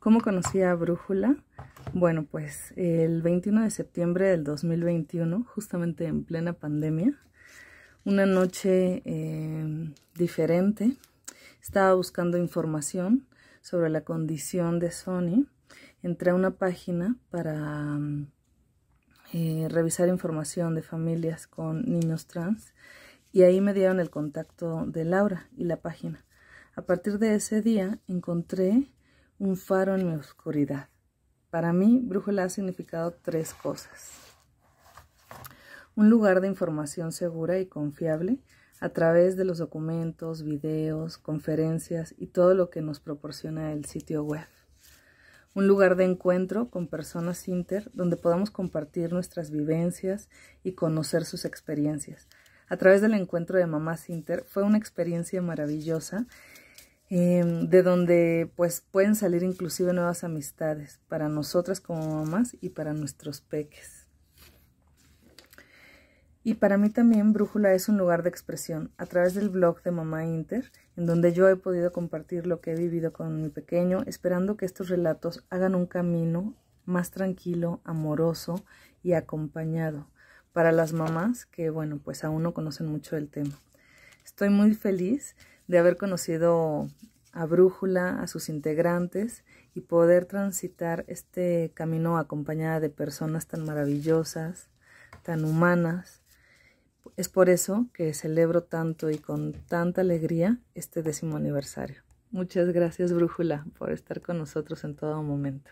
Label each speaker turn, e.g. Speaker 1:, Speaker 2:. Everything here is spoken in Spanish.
Speaker 1: ¿Cómo conocí a Brújula? Bueno, pues el 21 de septiembre del 2021, justamente en plena pandemia, una noche em, diferente, estaba buscando información sobre la condición de Sony. Entré a una página para em, eh, revisar información de familias con niños trans y ahí me dieron el contacto de Laura y la página. A partir de ese día encontré un faro en mi oscuridad. Para mí, brújula ha significado tres cosas. Un lugar de información segura y confiable a través de los documentos, videos, conferencias y todo lo que nos proporciona el sitio web. Un lugar de encuentro con personas inter donde podamos compartir nuestras vivencias y conocer sus experiencias. A través del encuentro de mamás inter fue una experiencia maravillosa Em, de donde pues pueden salir inclusive nuevas amistades para nosotras como mamás y para nuestros peques. Y para mí también Brújula es un lugar de expresión a través del blog de Mamá Inter, en donde yo he podido compartir lo que he vivido con mi pequeño, esperando que estos relatos hagan un camino más tranquilo, amoroso y acompañado para las mamás que, bueno, pues aún no conocen mucho el tema. Estoy muy feliz de haber conocido a Brújula, a sus integrantes y poder transitar este camino acompañada de personas tan maravillosas, tan humanas. Es por eso que celebro tanto y con tanta alegría este décimo aniversario. Muchas gracias, Brújula, por estar con nosotros en todo momento.